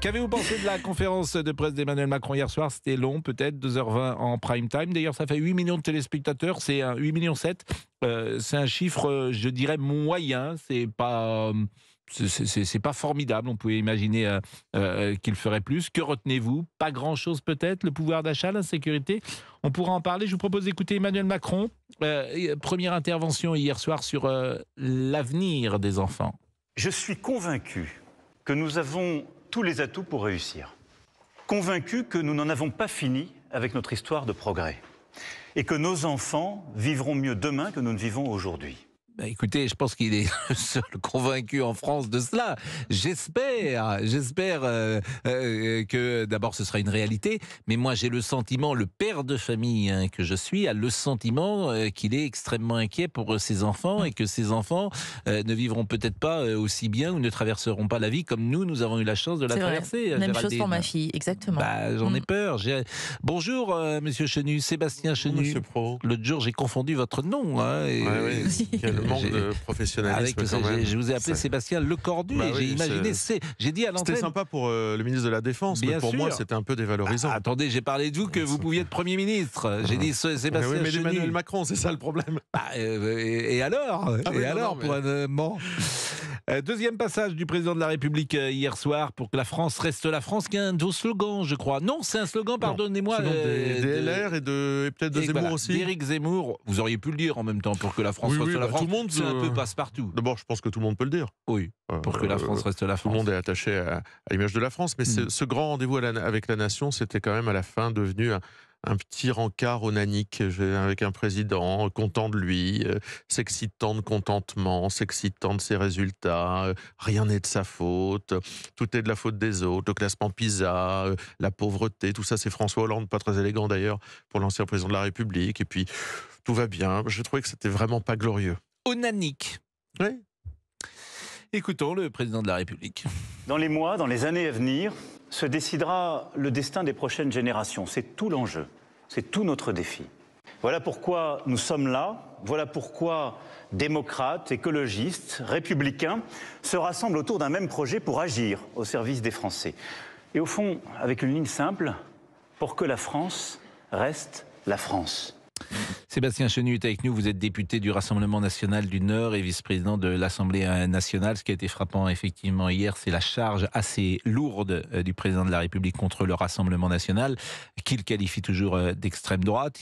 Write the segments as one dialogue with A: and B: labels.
A: Qu'avez-vous pensé de la conférence de presse d'Emmanuel Macron hier soir C'était long, peut-être 2h20 en prime time. D'ailleurs, ça fait 8 millions de téléspectateurs, c'est 8 millions 7. Euh, c'est un chiffre, euh, je dirais, moyen. C'est pas. Euh, c'est pas formidable. On pouvait imaginer qu'il ferait plus. Que retenez-vous Pas grand-chose peut-être. Le pouvoir d'achat, l'insécurité. On pourra en parler. Je vous propose d'écouter Emmanuel Macron. première intervention hier soir sur l'avenir des enfants. Je suis convaincu que nous avons tous les atouts pour réussir. Convaincus que nous n'en avons pas fini avec notre histoire de progrès et que nos enfants vivront mieux demain que nous ne vivons aujourd'hui. Bah, écoutez, je pense qu'il est le seul convaincu en France de cela. J'espère, j'espère euh, euh, euh, que d'abord ce sera une réalité, mais moi j'ai le sentiment, le père de famille hein, que je suis a le sentiment qu'il est extrêmement inquiet pour ses enfants et que ses enfants ne vivront peut-être pas aussi bien ou ne traverseront pas la vie comme nous, nous avons eu la chance de la traverser. Même chose pour ma fille, exactement. Bah, j'en ai mm. peur. Bonjour Monsieur Chenu, Sébastien Chenu. Monsieur Pro. L'autre jour j'ai confondu votre nom. Hein, et... manque de professionnalisme. Je vous ai appelé Sébastien
B: Lecordu bah et j'ai imaginé. J'ai dit à C'était sympa pour euh, le ministre de la Défense, mais pour moi, c'était un peu dévalorisant. Ah, attendez, j'ai parlé de vous que vous pouviez être Premier ministre. J'ai dit eh ben Sébastien. mais Emmanuel Macron, c'est ça le problème. Bah, euh, et, alors ah Et alors, pour
A: euh, euh, deuxième passage du président de la République euh, hier soir pour que la France reste la France, qui est un de slogan, je crois. Non, c'est un slogan, pardonnez-moi. Des, euh, des, LR et,
B: de, peut-être de Zemmour aussi. Éric Zemmour, vous auriez pu le dire en même temps pour que la France reste la bah, France. Tout le monde, c'est un peu passe-partout. D'abord, je pense que tout le monde peut le dire. Oui, pour que la France reste la France. Tout le monde est attaché à, l'image de la France, mais hmm. ce grand rendez-vous avec la nation, c'était quand même à la fin devenu un petit rencard onanique avec un président, content de lui, euh, s'excitant de contentement, s'excitant de ses résultats, euh, rien n'est de sa faute, tout est de la faute des autres, le classement PISA, euh, la pauvreté, tout ça c'est François Hollande, pas très élégant d'ailleurs pour l'ancien président de la République, et puis tout va bien. Je trouvais que c'était vraiment pas glorieux.
A: Onanique. Oui.
B: Écoutons le président de la République.
A: Dans les mois, dans les années à venir, se décidera le destin des prochaines générations. C'est tout l'enjeu, c'est tout notre défi. Voilà pourquoi nous sommes là, voilà pourquoi démocrates, écologistes, républicains se rassemblent autour d'un même projet pour agir au service des Français. Et au fond, avec une ligne simple, pour que la France reste la France. Sébastien Chenu est avec nous. Vous êtes député du Rassemblement national du Nord et vice-président de l'Assemblée euh, nationale. Ce qui a été frappant effectivement hier, c'est la charge assez lourde euh, du président de la République contre le Rassemblement national, qu'il qualifie toujours euh, d'extrême droite.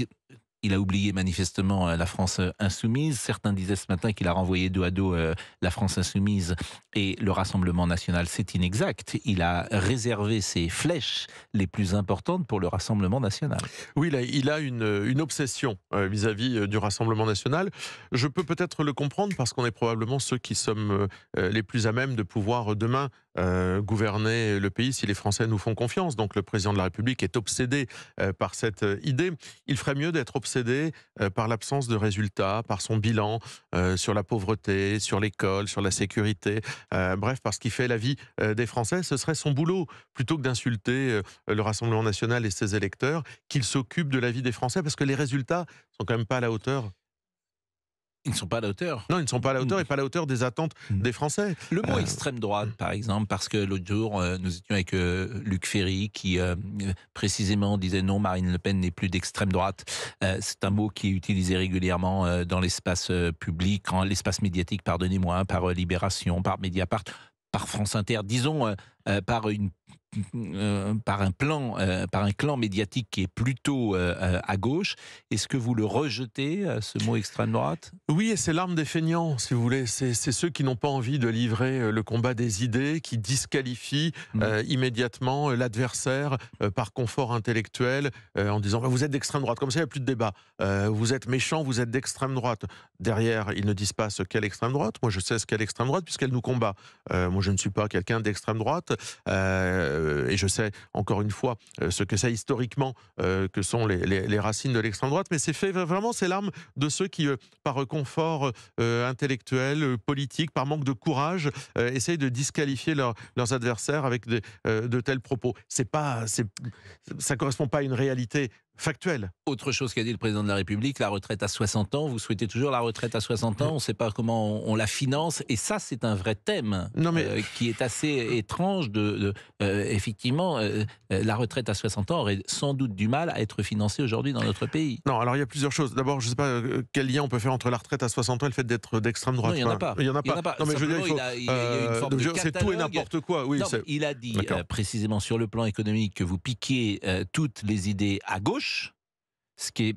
A: Il a oublié manifestement euh, la France euh, insoumise. Certains disaient ce matin qu'il a renvoyé dos à euh, dos la France insoumise et le Rassemblement national. C'est inexact. Il a réservé ses flèches les plus importantes pour le Rassemblement national.
B: Oui, il a une, obsession vis à -vis du Rassemblement national. Je peux peut-être le comprendre parce qu'on est probablement ceux qui sommes les plus à même de pouvoir demain euh, gouverner le pays si les Français nous font confiance. Donc le président de la République est obsédé euh, par cette euh, idée. Il ferait mieux d'être obsédé par l'absence de résultats, par son bilan sur la pauvreté, sur l'école, sur la sécurité. bref, parce qu'il fait la vie des Français, ce serait son boulot plutôt que d'insulter le Rassemblement national et ses électeurs, qu'il s'occupe de la vie des Français parce que les résultats sont quand même pas à la hauteur ils ne sont pas à la hauteur. Non, ils ne sont pas à la hauteur mm. et pas à la hauteur des attentes mm. des Français. Le mot euh, extrême droite, par exemple, parce que l'autre jour, euh, nous étions
A: avec euh, Luc Ferry qui précisément disait non, Marine Le Pen n'est plus d'extrême droite. c'est un mot qui est utilisé régulièrement dans l'espace public, dans l'espace médiatique, pardonnez-moi, hein, par Libération, par Mediapart, par France Inter, disons par une euh, par un plan, euh, par un clan médiatique qui est plutôt euh, à gauche. Est-ce que vous le rejetez, ce mot extrême
B: droite Oui, et c'est l'arme des feignants, si vous voulez. C'est ceux qui n'ont pas envie de livrer le combat des idées, qui disqualifient mm. immédiatement l'adversaire par confort intellectuel en disant bah, vous êtes d'extrême droite, comme ça il n'y a plus de débat. vous êtes méchant, vous êtes d'extrême droite. Derrière, ils ne disent pas ce qu'est l'extrême droite. Moi, je sais ce qu'est l'extrême droite puisqu'elle nous combat. moi, je ne suis pas quelqu'un d'extrême droite. Euh, et je sais encore une fois euh, ce que c'est historiquement euh, que sont les, racines de l'extrême droite, mais c'est fait vraiment c'est l'arme de ceux qui, par confort intellectuel, politique, par manque de courage, essayent de disqualifier leurs adversaires avec de tels propos. C'est pas, ça correspond pas à une réalité factuel. Autre
A: chose qu'a dit le président de la République, la retraite à 60 ans, vous souhaitez toujours la retraite à 60 ans, euh. on ne sait pas comment on, la finance, et ça c'est un vrai thème euh, qui est assez étrange. De, euh, effectivement, la retraite à 60 ans aurait sans doute du mal à être financée aujourd'hui dans notre
B: pays. Non, alors il y a plusieurs choses. D'abord, je ne sais pas quel lien on peut faire entre la retraite à 60 ans et le fait d'être d'extrême droite. Non, il n'y en a pas. Il y en a pas. Non, mais je veux dire, il, y a une forme de C'est tout et n'importe quoi. il a dit
A: précisément sur le plan économique que vous piquez toutes les idées à gauche ce qui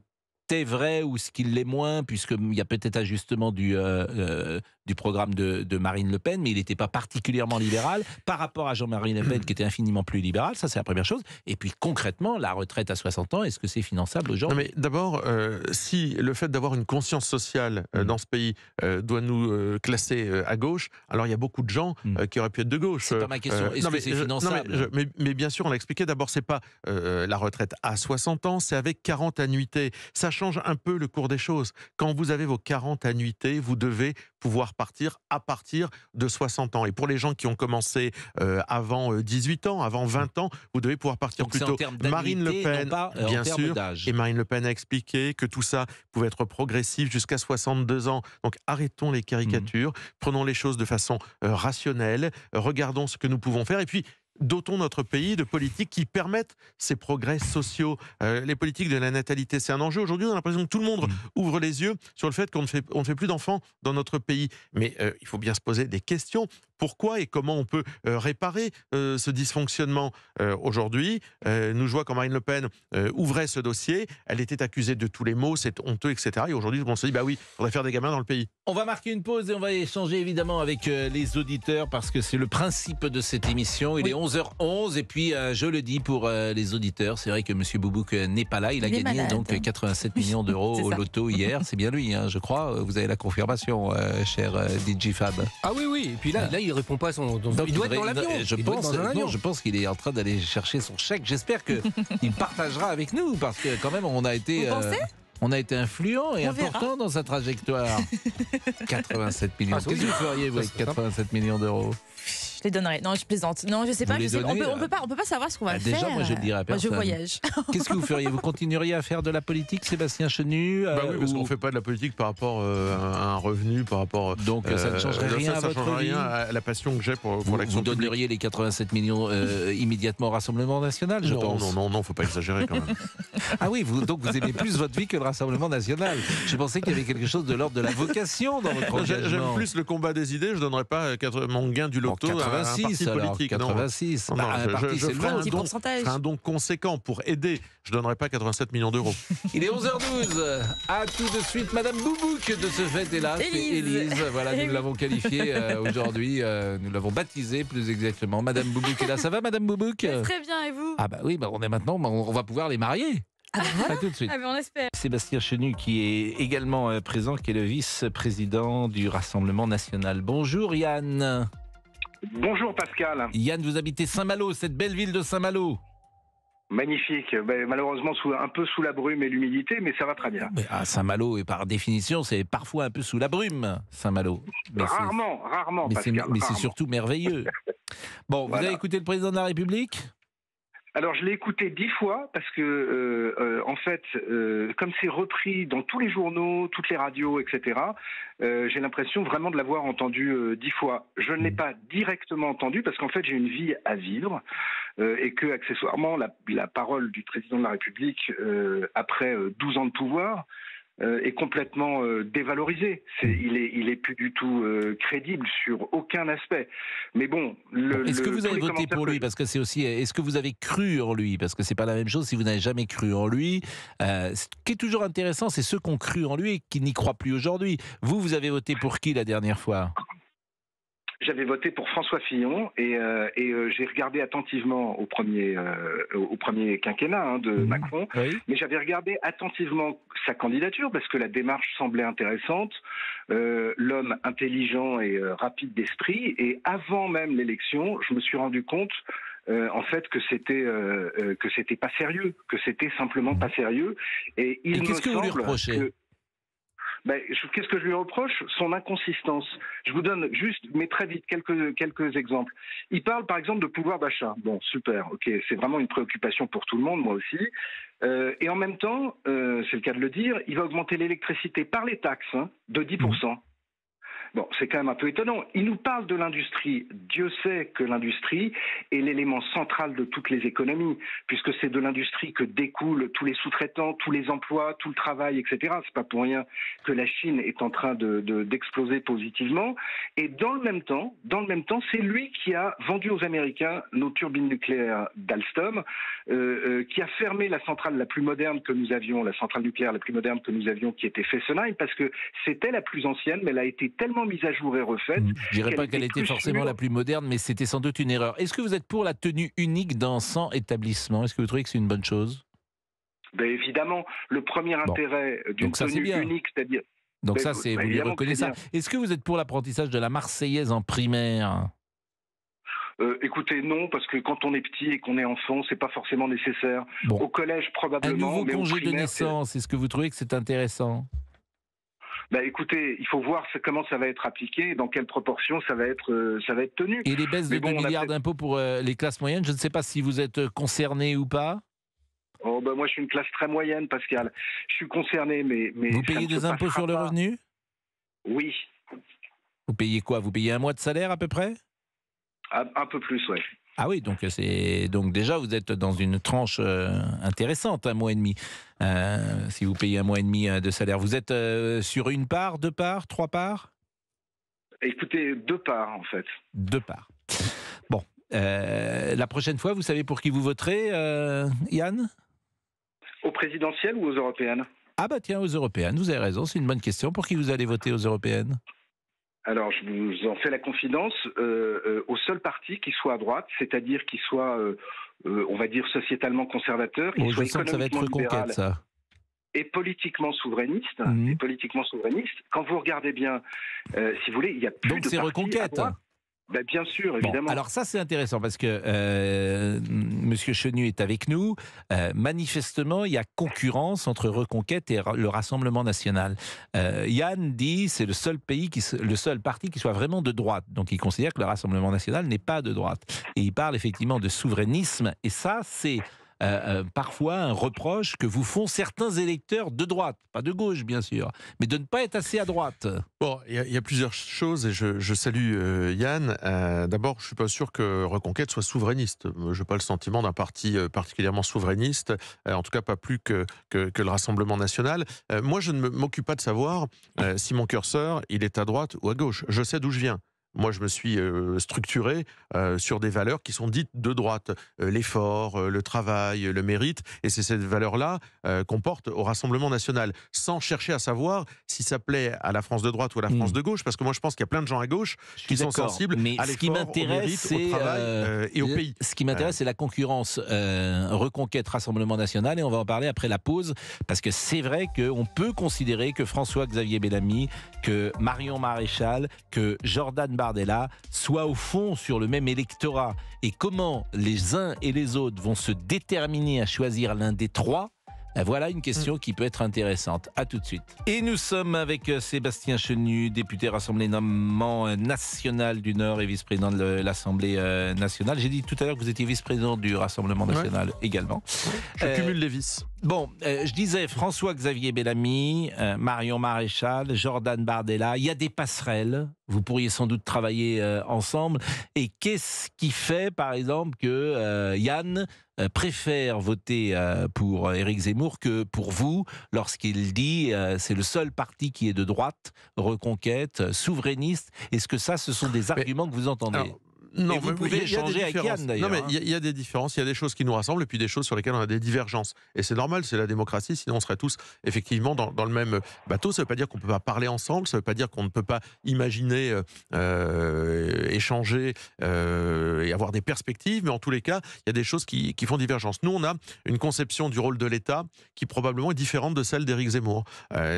A: est vrai ou ce qui l'est moins, puisqu'il y a peut-être ajustement du, euh, euh, du programme de, Marine Le Pen, mais il n'était pas particulièrement libéral par rapport à Jean-Marie Le Pen qui était infiniment plus libéral. Ça, c'est la première chose. Et puis concrètement, la retraite à 60 ans, est-ce que c'est finançable gens
B: Mais d'abord, euh, si le fait d'avoir une conscience sociale euh, mm. dans ce pays euh, doit nous classer à gauche, alors il y a beaucoup de gens mm. qui auraient pu être de gauche. C'est pas ma question. Est-ce que c'est finançable mais, bien sûr, on l'a expliqué. D'abord, c'est pas la retraite à 60 ans, c'est avec 40 annuités. Ça change un peu le cours des choses. Quand vous avez vos 40 annuités, vous devez pouvoir partir à partir de 60 ans. Et pour les gens qui ont commencé euh, avant 18 euh, ans, avant 20 ans, vous devez pouvoir partir plutôt plus tôt. Marine Le Pen, pas, euh, bien sûr, et Marine Le Pen a expliqué que tout ça pouvait être progressif jusqu'à 62 ans. Donc arrêtons les caricatures, mmh. prenons les choses de façon rationnelle, regardons ce que nous pouvons faire. Et puis, dotons notre pays de politiques qui permettent ces progrès sociaux. Euh, les politiques de la natalité, c'est un enjeu. Aujourd'hui, on a l'impression que tout le monde mm. ouvre les yeux sur le fait qu'on ne fait, plus d'enfants dans notre pays. Mais euh, il faut bien se poser des questions pourquoi et comment on peut euh, réparer euh, ce dysfonctionnement. Euh, aujourd'hui, nous vois quand Marine Le Pen ouvrait ce dossier, elle était accusée de tous les maux, c'est honteux, etc. Et aujourd'hui, on se dit, bah oui, on va faire des gamins dans le pays.
A: On va marquer une pause et on va échanger évidemment avec les auditeurs parce que c'est le principe de cette émission. Il est 11h11 et puis je le dis pour les auditeurs, c'est vrai que M. Boubouk n'est pas là, il a gagné donc 87 millions d'euros au loto hier, c'est bien lui, hein, je crois. Vous avez la confirmation, cher DJ Fab.
C: Ah oui, oui, et puis là, il répond pas à son. il doit être dans l'avion. Je
A: pense. qu'il est en train d'aller chercher son chèque. J'espère que il partagera avec nous parce que quand même, on a été. Euh, on a été influent et important dans sa trajectoire. 87 millions. d'euros. Ah, Qu'est-ce que vous feriez vous avec 87 millions d'euros je les donnerai. Non, je plaisante. Non, je sais pas. on, peut, euh, peut
C: pas. On peut pas savoir ce qu'on va bah, faire. Déjà, moi, je le dirai à bah, personne. je voyage.
A: Qu'est-ce que vous feriez Vous continueriez à faire de la politique, Sébastien Chenu euh, bah oui, parce
B: qu'on fait pas de la politique par rapport euh, à un revenu, par rapport. Donc ça ne changerait rien ça, ça à rien à la passion que j'ai pour, pour l'action. Vous donneriez les 87 millions
A: immédiatement au Rassemblement National, je non, non, Non,
B: non, ne faut pas exagérer quand même.
A: ah oui, donc vous aimez plus votre vie que le Rassemblement National. Je pensais qu'il y avait quelque chose de l'ordre de la vocation dans votre engagement. J'aime plus
B: le combat des idées. Je donnerais pas mon gain du loto 86, un politique. 86. Non, un, don, conséquent pour aider. Je donnerai pas 87 millions d'euros.
A: Il est 11h12. À tout de suite, Madame Boubouk de ce fait est là. Élise. Voilà, nous eh l'avons qualifiée euh, aujourd'hui. Euh, nous l'avons baptisée plus exactement. Madame Boubouk est là. Ça va, Madame Boubouk Très
D: bien, et vous Ah bah
A: oui, bah on est maintenant, bah on va pouvoir les marier. Ah bah à tout de suite. Ah, on espère. Sébastien Chenu qui est également euh, présent, qui est le vice-président du Rassemblement national. Bonjour Yann. Bonjour Pascal. Yann, vous habitez Saint-Malo, cette
C: belle ville de Saint-Malo. Magnifique. Ben, malheureusement, un peu sous la brume et l'humidité, mais ça va très bien.
A: à ah, Saint-Malo, et par définition, c'est parfois un peu sous la brume, Saint-Malo.
C: Rarement, rarement. Mais
A: c'est surtout merveilleux. bon, vous avez écouté le président de la République
C: alors je l'ai écouté dix fois parce que euh, euh, en fait, euh, comme c'est repris dans tous les journaux, toutes les radios, etc., j'ai l'impression vraiment de l'avoir entendu dix fois. Je ne l'ai mm. pas directement entendu parce qu'en fait j'ai une vie à vivre et que accessoirement la, la, parole du président de la République après douze ans de pouvoir euh, est complètement euh, dévalorisé. Mmh. il est plus du tout euh, crédible sur aucun aspect. Mais bon, est-ce que vous avez voté pour
A: lui parce que c'est aussi est-ce que vous avez cru en lui parce que c'est pas la même chose si vous n'avez jamais cru en lui. ce qui est toujours intéressant, c'est ceux qui ont cru en lui et qui n'y croient plus aujourd'hui. Vous, vous avez voté pour qui la dernière fois
C: j'avais voté pour François Fillon et, euh, et euh, j'ai regardé attentivement au premier, euh, au premier quinquennat hein, de mhm. Macron, mais j'avais regardé attentivement sa candidature parce que la démarche semblait intéressante, l'homme intelligent et rapide d'esprit, et avant même l'élection, je me suis rendu compte en fait que c'était que c'était pas sérieux, que c'était simplement pas sérieux. Et il me semble que, ben, qu'est-ce que je lui reproche Son inconsistance. Je vous donne juste, mais très vite, quelques, exemples. Il parle par exemple de pouvoir d'achat. Bon, super, ok, c'est vraiment une préoccupation pour tout le monde, moi aussi. Euh, et en même temps, euh, c'est le cas de le dire, il va augmenter l'électricité par les taxes hein, de 10%. Bon, c'est quand même un peu étonnant. Il nous parle de l'industrie. Dieu sait que l'industrie est l'élément central de toutes les économies, puisque c'est de l'industrie que découlent tous les sous-traitants, tous les emplois, tout le travail, etc. C'est pas pour rien que la Chine est en train d'exploser de, positivement. Et dans le même temps, dans le même temps, c'est lui qui a vendu aux Américains nos turbines nucléaires d'Alstom, euh, euh, qui a fermé la centrale la plus moderne que nous avions, la centrale nucléaire la plus moderne que nous avions, qui était Fessenheim, parce que c'était la plus ancienne, mais elle a été tellement mise à jour et refaite. Je Je dirais pas qu'elle était, forcément la
A: plus moderne, mais c'était sans doute une erreur. Est-ce que vous êtes pour la tenue unique dans 100 établissements Est-ce que vous trouvez que c'est une bonne chose
C: ben évidemment, le premier intérêt d'une tenue unique, c'est-à-dire donc ben, ça, c'est vous ben, lui reconnaissez est ça. Est-ce que
A: vous êtes pour l'apprentissage de la Marseillaise en primaire
C: euh, écoutez, non, parce que quand on est petit et qu'on est enfant, c'est pas forcément nécessaire. Au collège, probablement. Un nouveau mais congé de naissance,
A: est-ce que vous trouvez que c'est intéressant
C: bah écoutez, il faut voir comment ça va être appliqué, dans quelle proportion ça va être, euh, ça va être tenu. Et les baisses de 2 milliards
A: d'impôts pour euh, les classes moyennes, je ne sais pas si vous êtes euh, concerné ou pas.
C: Oh bah moi je suis une classe très moyenne, Pascal. Je suis concerné, mais, vous payez des impôts sur le revenu Oui.
A: Vous payez quoi Vous payez un mois de salaire à peu près un, un peu plus, oui. Ah oui, donc euh, c'est donc déjà vous êtes dans une tranche euh, intéressante, un mois et demi. Euh, si vous payez un mois et demi de salaire, vous êtes sur une part, deux parts, trois parts Écoutez, deux parts en fait. Deux parts. Bon, la prochaine fois, vous savez pour qui vous voterez, Yann Aux présidentielles ou aux européennes Ah bah tiens, aux européennes. Vous avez raison, c'est une bonne question. Pour qui vous allez voter aux européennes
C: alors je vous en fais la confidence, euh, euh, au seul parti qui soit à droite, c'est-à-dire qui soit, euh, on va dire, sociétalement conservateur, Et politiquement souverainiste, mhm. politiquement souverainiste. Quand vous regardez bien, si vous voulez, il y a plus Donc de c'est reconquête. Ben, bien sûr, évidemment. alors ça,
A: c'est intéressant parce que M. Euh, Monsieur Chenu est avec nous. Euh, manifestement, il y a concurrence entre Reconquête et le Rassemblement national. Euh, Yann dit c'est le seul pays, qui, le seul parti qui soit vraiment de droite. Donc il considère que le Rassemblement national n'est pas de droite. Et il parle effectivement de souverainisme. Et ça, c'est euh, euh, parfois un reproche que vous font certains électeurs de droite, pas de gauche bien sûr, mais de ne pas être assez à droite.
B: Bon, il y, a plusieurs choses et je, salue euh, Yann. D'abord, je ne suis pas sûr que Reconquête soit souverainiste. Je n'ai pas le sentiment d'un parti particulièrement souverainiste, en tout cas pas plus que, que, que le Rassemblement national. moi, je ne m'occupe pas de savoir si mon curseur, il est à droite ou à gauche. Je sais d'où je viens moi je me suis euh, structuré euh, sur des valeurs qui sont dites de droite, euh, l'effort, le travail, le mérite, et c'est cette valeur-là qu'on porte au Rassemblement national, sans chercher à savoir si ça plaît à la France de droite ou à la France hmm. de gauche, parce que moi je pense qu'il y a plein de gens à gauche qui sont sensibles mais à ce qui m'intéresse, au, travail et au pays. Ce qui m'intéresse, c'est la
A: concurrence reconquête Rassemblement national, et on va en parler après la pause, parce que c'est vrai qu'on peut considérer que François-Xavier Bellamy, que Marion Maréchal, que Jordan Bardella soit au fond sur le même électorat et comment les uns et les autres vont se déterminer à choisir l'un des trois ben voilà une question mm. qui peut être intéressante. À tout de suite. Et nous sommes avec euh, Sébastien Chenu, député Rassemblement euh, National du Nord et vice-président de l'Assemblée euh, nationale. J'ai dit tout à l'heure que vous étiez vice-président du Rassemblement national également. Je cumule
B: les vices. Bon,
A: je disais François-Xavier Bellamy, Marion Maréchal, Jordan Bardella, il y a des passerelles vous pourriez sans doute travailler euh, ensemble. Et qu'est-ce qui fait, par exemple, que euh, Yann euh, préfère voter pour Éric Zemmour que pour vous lorsqu'il dit c'est le seul parti qui est de droite, reconquête, souverainiste Est-ce que ça, ce sont des arguments que vous entendez non, et vous pouvez échanger avec Yann d'ailleurs. Non, mais il y,
B: a des différences, il y a des choses qui nous rassemblent et puis des choses sur lesquelles on a des divergences. Et c'est normal, c'est la démocratie, sinon on serait tous effectivement dans, le même bateau. Ça ne veut pas dire qu'on ne peut pas parler ensemble, ça ne veut pas dire qu'on ne peut pas imaginer, euh, euh, échanger euh, et avoir des perspectives, mais en tous les cas, il y a des choses qui, font divergence. Nous, on a une conception du rôle de l'État qui probablement est différente de celle d'Éric Zemmour.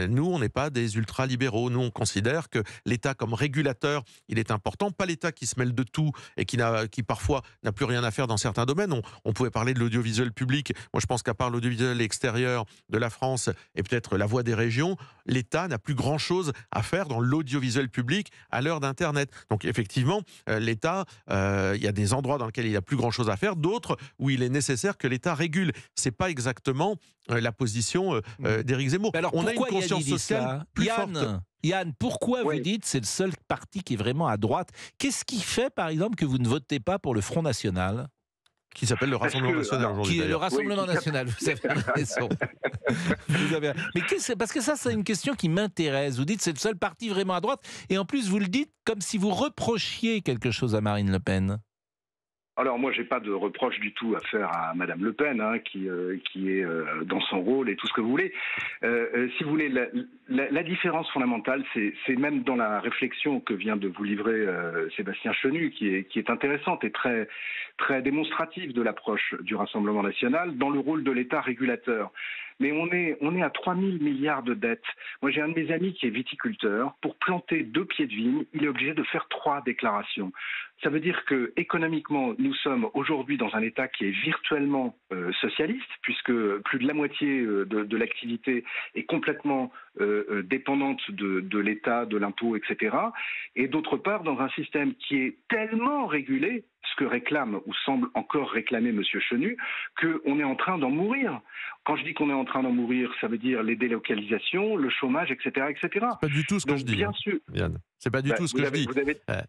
B: nous, on n'est pas des ultralibéraux, nous, on considère que l'État comme régulateur, il est important, pas l'État qui se mêle de tout et qui, qui parfois n'a plus rien à faire dans certains domaines. On, pouvait parler de l'audiovisuel public. Moi, je pense qu'à part l'audiovisuel extérieur de la France et peut-être la voix des régions, l'État n'a plus grand-chose à faire dans l'audiovisuel public à l'heure d'Internet. Donc, effectivement, euh, l'État, euh, il y a des endroits dans lesquels il n'a plus grand-chose à faire, d'autres où il est nécessaire que l'État régule. C'est pas exactement euh, la position mmh. d'Éric Zemmour. alors, on a une conscience sociale plus forte. Yann, pourquoi vous dites c'est le seul parti qui
A: est vraiment à droite Qu'est-ce qui fait, par exemple, que vous ne votez pas pour le Front National qui s'appelle le Rassemblement National aujourd'hui. Qui est le Rassemblement National, vous avez Mais parce que ça, c'est une question qui m'intéresse. Vous dites c'est le seul parti vraiment à droite, et en plus, vous le dites comme si vous reprochiez quelque chose à Marine Le Pen.
C: Alors moi, je n'ai pas de reproche du tout à faire à Mme Le Pen, hein, qui, euh, qui est euh, dans son rôle et tout ce que vous voulez. Euh, si vous voulez, la, différence fondamentale, c'est même dans la réflexion que vient de vous livrer Sébastien Chenu, qui est, qui est intéressante et très, très démonstrative de l'approche du Rassemblement national dans le rôle de l'État régulateur mais on est, à 3 000 milliards de dettes. Moi, j'ai un de mes amis qui est viticulteur. Pour planter deux pieds de vigne, il est obligé de faire trois déclarations. Ça veut dire que économiquement, nous sommes aujourd'hui dans un État qui est virtuellement euh, socialiste, puisque plus de la moitié euh, de, l'activité est complètement euh, dépendante de, de l'État, de l'impôt, etc. Et d'autre part, dans un système qui est tellement régulé ce que réclame ou semble encore réclamer M. Chenu, qu'on est en train d'en mourir. Quand je dis qu'on est en train d'en mourir, ça veut dire les délocalisations, le chômage, etc. etc. C'est pas du tout ce que je dis. Bien hein, sûr.
D: C'est pas du bah, tout ce que la je dis.
C: Euh,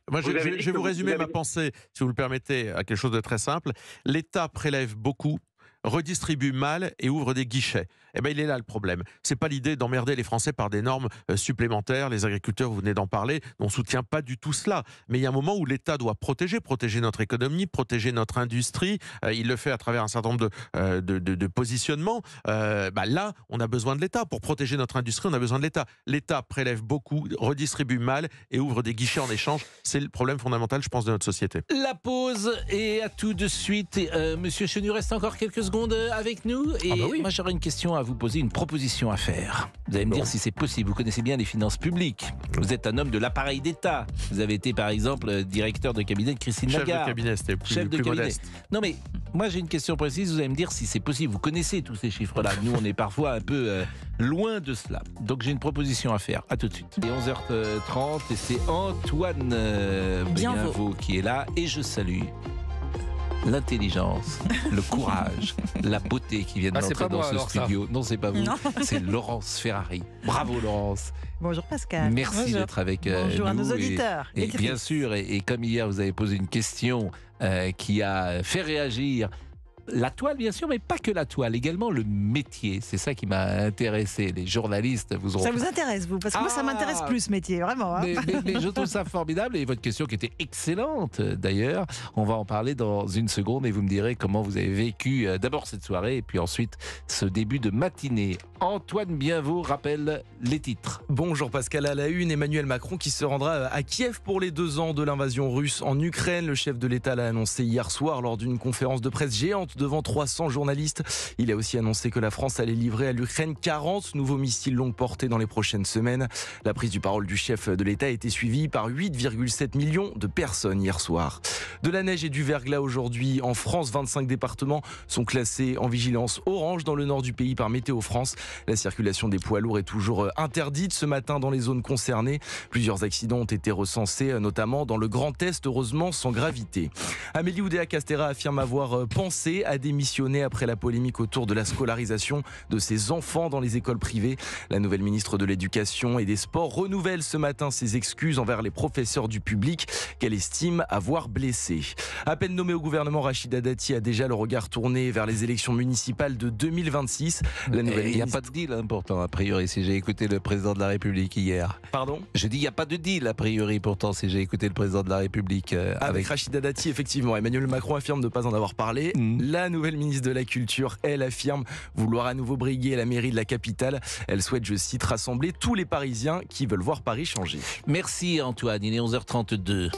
C: je, vais vous résumer ma
B: pensée, si vous le permettez, à quelque chose de très simple. L'État prélève beaucoup redistribue mal et ouvre des guichets. Eh ben, il est là le problème. C'est pas l'idée d'emmerder les Français par des normes euh, supplémentaires. Les agriculteurs, vous venez d'en parler, on soutient pas du tout cela. Mais il y a un moment où l'État doit protéger, protéger notre économie, protéger notre industrie. Euh, il le fait à travers un certain nombre de, euh, de, positionnements. Bah là, on a besoin de l'État. Pour protéger notre industrie, on a besoin de l'État. L'État prélève beaucoup, redistribue mal et ouvre des guichets en échange. C'est le problème fondamental, je pense, de notre société.
A: La pause et à tout de suite. Monsieur Chenu, reste encore quelques secondes secondes euh, avec nous. Ah et bah moi, j'aurais une question à vous poser, une proposition à faire. Vous allez me dire si c'est possible. Vous connaissez bien les finances publiques. Vous êtes un homme de l'appareil d'État. Vous avez été, par exemple, euh, directeur de cabinet de Christine Lagarde. Chef de cabinet, c'était plus, Chef plus Non, mais moi, j'ai une question précise. Vous allez me dire si c'est possible. Vous connaissez tous ces chiffres-là. Nous, on est parfois un peu euh, loin de cela. Donc, j'ai une proposition à faire. À tout de suite. Il est 11h30 et c'est Antoine euh, qui est là. Et je salue l'intelligence, le courage, la beauté qui viennent d'entrer ah, dans ce studio. Non, c'est pas vous, c'est Laurence Ferrari. Bravo Laurence.
B: Bonjour Pascal. Merci d'être avec euh, Bonjour à nos auditeurs. Et, bien
A: sûr, et, comme hier vous avez posé une question euh, qui a fait réagir la toile, bien sûr, mais pas que la toile, également le métier. C'est ça qui m'a intéressé. Les journalistes vous ont... Ça vous intéresse, vous Parce que moi, ça ah m'intéresse plus, ce métier, vraiment. Hein. mais, je trouve ça formidable. Et votre question qui était excellente, d'ailleurs, on va en parler dans une seconde et vous me direz comment vous avez vécu euh, d'abord cette soirée et puis ensuite ce début de matinée. Antoine Bienveau
D: rappelle les titres. Bonjour Pascal, à la une, Emmanuel Macron qui se rendra euh, à Kiev pour les deux ans de l'invasion russe en Ukraine. Le chef de l'État l'a annoncé hier soir lors d'une conférence de presse géante devant 300 journalistes. Il a aussi annoncé que la France allait livrer à l'Ukraine 40 nouveaux missiles longue portée dans les prochaines semaines. La prise du parole du chef de l'État a été suivie par 8,7 millions de personnes hier soir. De la neige et du verglas aujourd'hui en France. 25 départements sont classés en vigilance orange dans le nord du pays par Météo France. La circulation des poids lourds est toujours interdite ce matin dans les zones concernées. Plusieurs accidents ont été recensés, notamment dans le Grand Est, heureusement sans gravité. Amélie Oudéa-Castera affirme avoir pensé a démissionné après la polémique autour de la scolarisation de ses enfants dans les écoles privées. La nouvelle ministre de l'Éducation et des Sports renouvelle ce matin ses excuses envers les professeurs du public qu'elle estime avoir blessés. À peine nommé au gouvernement, Rachida Dati a déjà le regard tourné vers les élections municipales de 2026. La nouvelle Il eh, n'y a pas de deal important, hein, a
A: priori, si j'ai écouté le président de la République hier. Pardon Je dis il n'y a pas de deal, a priori, pourtant, si j'ai écouté le président de la République. Euh, avec...
D: Rachida Dati, effectivement. Emmanuel Macron affirme ne pas en avoir parlé. Mm la nouvelle ministre de la Culture, elle affirme vouloir à nouveau briguer la mairie de la capitale. Elle souhaite, je cite, rassembler tous les Parisiens qui veulent voir Paris changer. Merci Antoine, il est 11h32.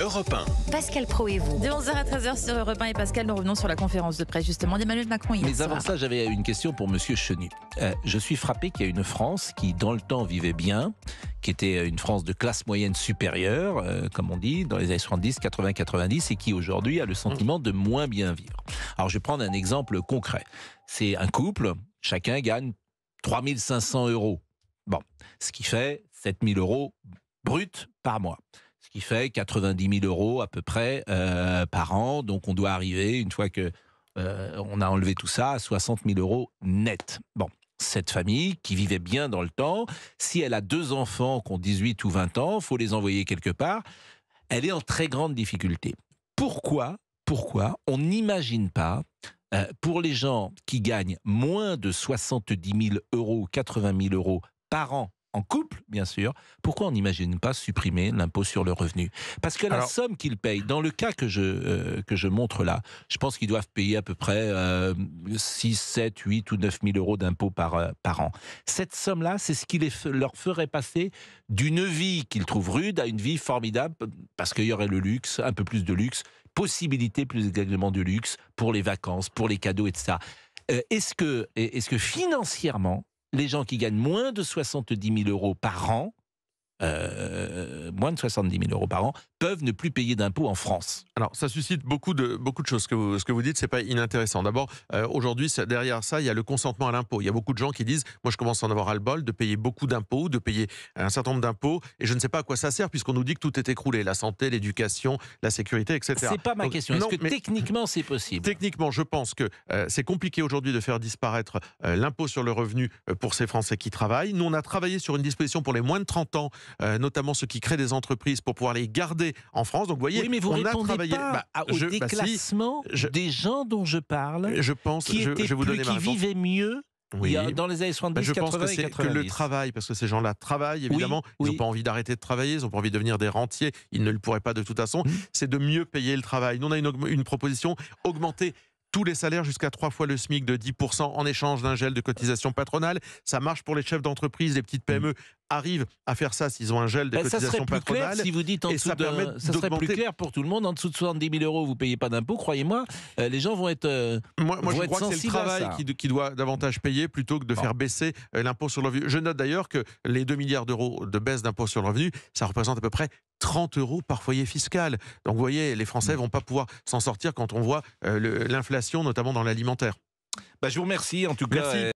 D: Europe 1.
C: Pascal Pro De 11h à 13h sur Europe 1 et Pascal, nous revenons sur la conférence de presse justement d'Emmanuel Macron Mais avant
A: ça, j'avais une question pour Monsieur Chenu. Euh, je suis frappé qu'il y a une France qui, dans le temps, vivait bien, qui était une France de classe moyenne supérieure, euh, comme on dit, dans les années 70, 80, 90, et qui aujourd'hui a le sentiment de moins bien vivre. Alors je vais prendre un exemple concret. C'est un couple, chacun gagne 3500 euros. Bon, ce qui fait 7000 euros brut par mois ce qui fait 90 000 euros à peu près euh, par an. Donc on doit arriver, une fois que euh, on a enlevé tout ça, à 60 000 euros net. Bon, cette famille qui vivait bien dans le temps, si elle a deux enfants qui ont 18 ou 20 ans, faut les envoyer quelque part, elle est en très grande difficulté. Pourquoi pourquoi on n'imagine pas euh, pour les gens qui gagnent moins de 70 000 euros 80 000 euros par an en couple, bien sûr, pourquoi on n'imagine pas supprimer l'impôt sur le revenu Parce que la somme qu'ils payent, dans le cas que je, euh, que je montre là, je pense qu'ils doivent payer à peu près 6, 7, 8 ou 9 000 euros d'impôt par, euh, par an. Cette somme-là, c'est ce qui les, leur ferait passer d'une vie qu'ils trouvent rude à une vie formidable, parce qu'il y aurait le luxe, un peu plus de luxe, possibilité plus exactement de luxe pour les vacances, pour les cadeaux etc. Euh, est-ce que, est-ce que financièrement, les gens qui gagnent moins de 70 000 euros par an euh, moins de 70 000 euros
B: par an peuvent ne plus payer d'impôts en France. Alors, ça suscite beaucoup de, beaucoup de choses. Ce que vous, ce que vous dites, c'est pas inintéressant. D'abord, euh, aujourd'hui, derrière ça, il y a le consentement à l'impôt. Il y a beaucoup de gens qui disent Moi, je commence à en avoir à le bol de payer beaucoup d'impôts, de payer un certain nombre d'impôts, et je ne sais pas à quoi ça sert, puisqu'on nous dit que tout est écroulé la santé, l'éducation, la sécurité, etc. C'est pas ma question. Est-ce que techniquement, c'est possible Techniquement, je pense que euh, c'est compliqué aujourd'hui de faire disparaître l'impôt sur le revenu pour ces Français qui travaillent. Nous, on a travaillé sur une disposition pour les moins de 30 ans euh, notamment ceux qui créent des entreprises, pour pouvoir les garder en France. Donc, vous voyez, vous on répondez a travaillé bah, au bah, déclassement
A: des gens dont je parle, je pense, qui, je, vous plus, qui vivaient mieux dans les années 70, ben bah, je pense que, c'est que le
B: travail, parce que ces gens-là travaillent, évidemment, ils n'ont pas envie d'arrêter de travailler, ils n'ont pas envie de devenir des rentiers, ils ne le pourraient pas de toute façon, mmh. c'est de mieux payer le travail. Nous, on a une, une proposition, augmenter tous les salaires jusqu'à trois fois le SMIC de 10% en échange d'un gel de cotisation patronale. Ça marche pour les chefs d'entreprise, les petites mmh. PME arrivent à faire ça s'ils ont un gel des ben, cotisations patronales. si vous dites en ça, ça serait plus clair pour tout le
A: monde. En dessous de 70
B: 000 euros, vous payez pas d'impôts. Croyez-moi, euh, les gens vont être.
A: Euh, moi, moi je crois que c'est le travail
B: qui, doit davantage payer plutôt que de faire baisser euh, l'impôt sur le revenu. Je note d'ailleurs que les 2 milliards d'euros de baisse d'impôt sur le revenu, ça représente à peu près 30 euros par foyer fiscal. Donc vous voyez, les Français mm. vont pas pouvoir s'en sortir quand on voit l'inflation, notamment dans l'alimentaire.
A: Bah, je vous remercie en tout cas.